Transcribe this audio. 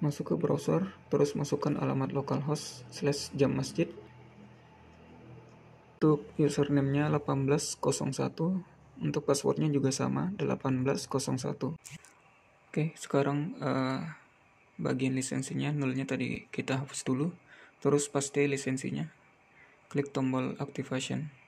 masuk ke browser, terus masukkan alamat localhost slash jam masjid. Untuk username-nya 1801, untuk passwordnya juga sama 1801. Oke, sekarang uh, bagian lisensinya nolnya tadi kita hapus dulu, terus paste lisensinya, klik tombol activation.